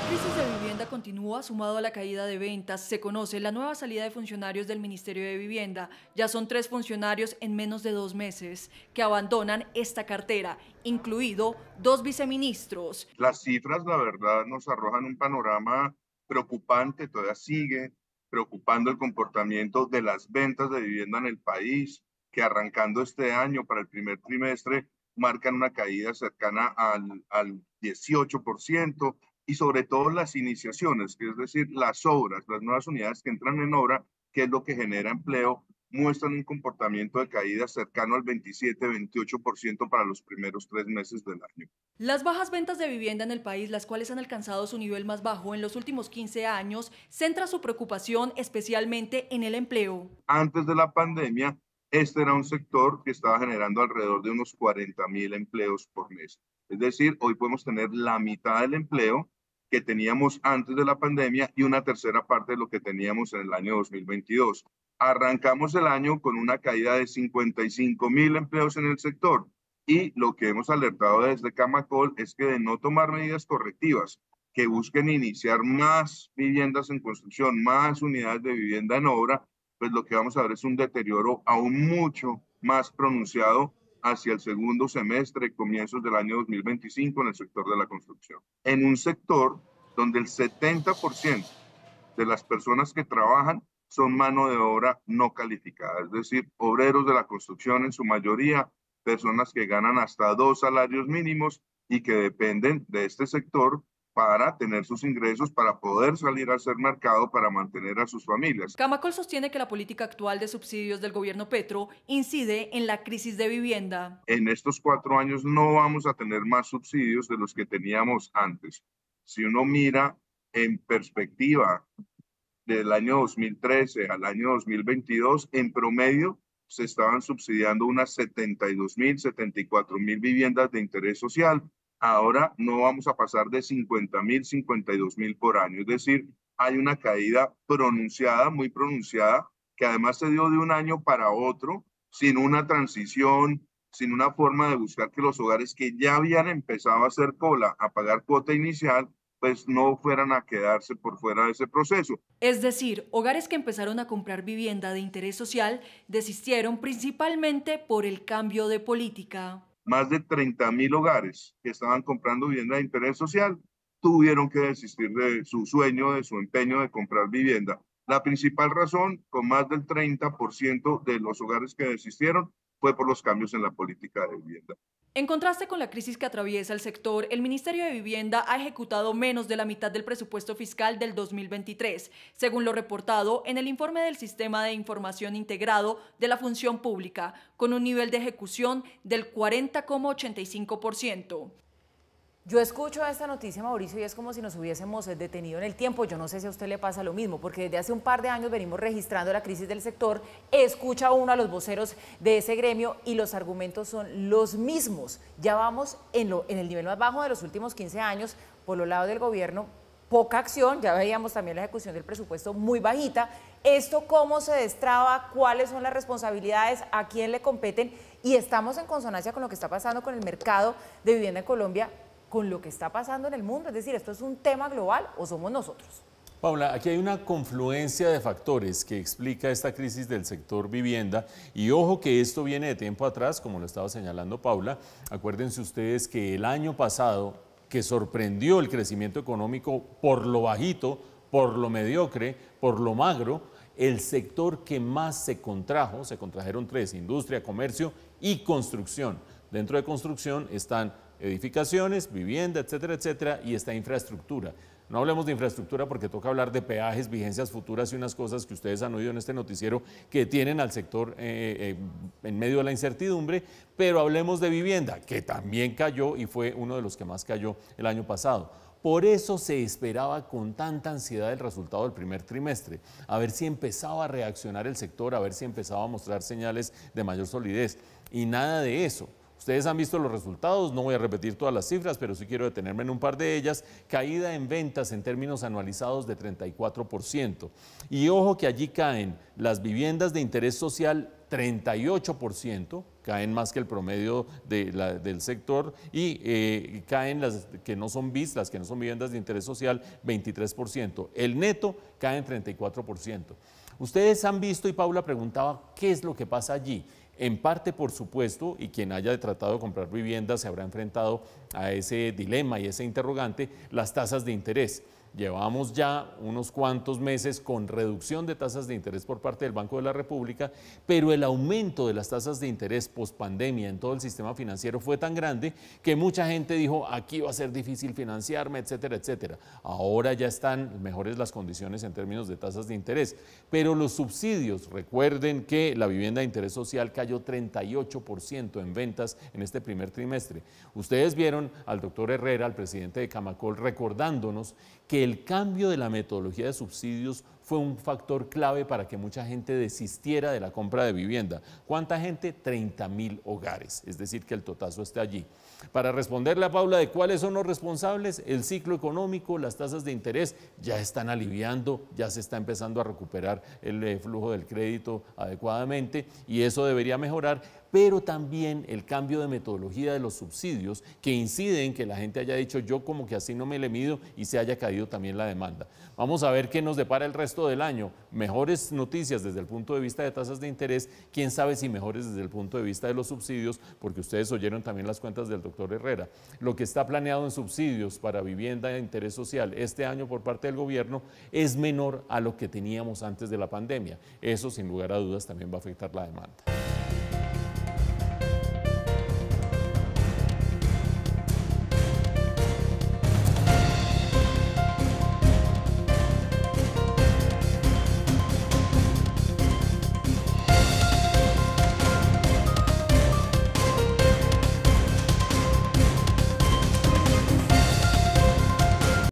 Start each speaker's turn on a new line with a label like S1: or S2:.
S1: La crisis de vivienda continúa, sumado a la caída de ventas, se conoce la nueva salida de funcionarios del Ministerio de Vivienda. Ya son tres funcionarios en menos de dos meses que abandonan esta cartera, incluido dos viceministros.
S2: Las cifras, la verdad, nos arrojan un panorama preocupante, todavía sigue preocupando el comportamiento de las ventas de vivienda en el país, que arrancando este año para el primer trimestre marcan una caída cercana al, al 18% y sobre todo las iniciaciones, que es decir, las obras, las nuevas unidades que entran en obra, que es lo que genera empleo, muestran un comportamiento de caída cercano al 27-28% para los primeros tres meses del año.
S1: Las bajas ventas de vivienda en el país, las cuales han alcanzado su nivel más bajo en los últimos 15 años, centra su preocupación especialmente en el empleo.
S2: Antes de la pandemia, este era un sector que estaba generando alrededor de unos 40 mil empleos por mes. Es decir, hoy podemos tener la mitad del empleo que teníamos antes de la pandemia y una tercera parte de lo que teníamos en el año 2022. Arrancamos el año con una caída de 55 mil empleos en el sector y lo que hemos alertado desde Camacol es que de no tomar medidas correctivas que busquen iniciar más viviendas en construcción, más unidades de vivienda en obra, pues lo que vamos a ver es un deterioro aún mucho más pronunciado hacia el segundo semestre, comienzos del año 2025 en el sector de la construcción. En un sector donde el 70% de las personas que trabajan son mano de obra no calificada, es decir, obreros de la construcción en su mayoría, personas que ganan hasta dos salarios mínimos y que dependen de este sector para tener sus ingresos, para poder salir a ser mercado, para mantener a sus familias.
S1: Camacol sostiene que la política actual de subsidios del gobierno Petro incide en la crisis de vivienda.
S2: En estos cuatro años no vamos a tener más subsidios de los que teníamos antes. Si uno mira en perspectiva del año 2013 al año 2022, en promedio se estaban subsidiando unas 72 mil, 74 mil viviendas de interés social ahora no vamos a pasar de 50 mil, 52 mil por año. Es decir, hay una caída pronunciada, muy pronunciada, que además se dio de un año para otro, sin una transición, sin una forma de buscar que los hogares que ya habían empezado a hacer cola, a pagar cuota inicial, pues no fueran a quedarse por fuera de ese proceso.
S1: Es decir, hogares que empezaron a comprar vivienda de interés social desistieron principalmente por el cambio de política
S2: más de 30 hogares que estaban comprando vivienda de interés social tuvieron que desistir de su sueño, de su empeño de comprar vivienda. La principal razón, con más del 30% de los hogares que desistieron, fue por los cambios en la política de vivienda.
S1: En contraste con la crisis que atraviesa el sector, el Ministerio de Vivienda ha ejecutado menos de la mitad del presupuesto fiscal del 2023, según lo reportado en el informe del Sistema de Información Integrado de la Función Pública, con un nivel de ejecución del 40,85%. Yo escucho esta noticia, Mauricio, y es como si nos hubiésemos eh, detenido en el tiempo. Yo no sé si a usted le pasa lo mismo, porque desde hace un par de años venimos registrando la crisis del sector. Escucha uno a los voceros de ese gremio y los argumentos son los mismos. Ya vamos en, el nivel más bajo de los últimos 15 años por los lados del gobierno. Poca acción, ya veíamos también la ejecución del presupuesto muy bajita. ¿Esto cómo se destraba? ¿Cuáles son las responsabilidades? ¿A quién le competen? Y estamos en consonancia con lo que está pasando con el mercado de vivienda en Colombia con lo que está pasando en el mundo? Es decir, ¿esto es un tema global o somos nosotros?
S3: Paula, aquí hay una confluencia de factores que explica esta crisis del sector vivienda y ojo que esto viene de tiempo atrás, como lo estaba señalando Paula. Acuérdense ustedes que el año pasado, que sorprendió el crecimiento económico por lo bajito, por lo mediocre, por lo magro, el sector que más se contrajo, se contrajeron tres, industria, comercio y construcción. Dentro de construcción están edificaciones, vivienda, etcétera, etcétera, y esta infraestructura. No hablemos de infraestructura porque toca hablar de peajes, vigencias futuras y unas cosas que ustedes han oído en este noticiero que tienen al sector eh, eh, en medio de la incertidumbre, pero hablemos de vivienda, que también cayó y fue uno de los que más cayó el año pasado. Por eso se esperaba con tanta ansiedad el resultado del primer trimestre, a ver si empezaba a reaccionar el sector, a ver si empezaba a mostrar señales de mayor solidez. Y nada de eso. Ustedes han visto los resultados, no voy a repetir todas las cifras, pero sí quiero detenerme en un par de ellas. Caída en ventas en términos anualizados de 34%. Y ojo que allí caen las viviendas de interés social 38%, caen más que el promedio del sector, y eh, caen las que no son las que no son viviendas de interés social, 23%. El neto cae en 34%. Ustedes han visto, y Paula preguntaba, ¿qué es lo que pasa allí? En parte, por supuesto, y quien haya tratado de comprar vivienda se habrá enfrentado a ese dilema y ese interrogante, las tasas de interés. Llevamos ya unos cuantos meses con reducción de tasas de interés por parte del Banco de la República, pero el aumento de las tasas de interés post pandemia en todo el sistema financiero fue tan grande que mucha gente dijo, aquí va a ser difícil financiarme, etcétera, etcétera. Ahora ya están mejores las condiciones en términos de tasas de interés, pero los subsidios, recuerden que la vivienda de interés social cayó 38% en ventas en este primer trimestre. Ustedes vieron al doctor Herrera, al presidente de Camacol, recordándonos que el cambio de la metodología de subsidios fue un factor clave para que mucha gente desistiera de la compra de vivienda. ¿Cuánta gente? 30 mil hogares, es decir, que el totazo esté allí. Para responderle a Paula de cuáles son los responsables, el ciclo económico, las tasas de interés ya están aliviando, ya se está empezando a recuperar el eh, flujo del crédito adecuadamente y eso debería mejorar, pero también el cambio de metodología de los subsidios que inciden en que la gente haya dicho yo como que así no me le mido y se haya caído también la demanda. Vamos a ver qué nos depara el resto del año mejores noticias desde el punto de vista de tasas de interés, quién sabe si mejores desde el punto de vista de los subsidios, porque ustedes oyeron también las cuentas del doctor Herrera. Lo que está planeado en subsidios para vivienda de interés social este año por parte del gobierno es menor a lo que teníamos antes de la pandemia. Eso sin lugar a dudas también va a afectar la demanda.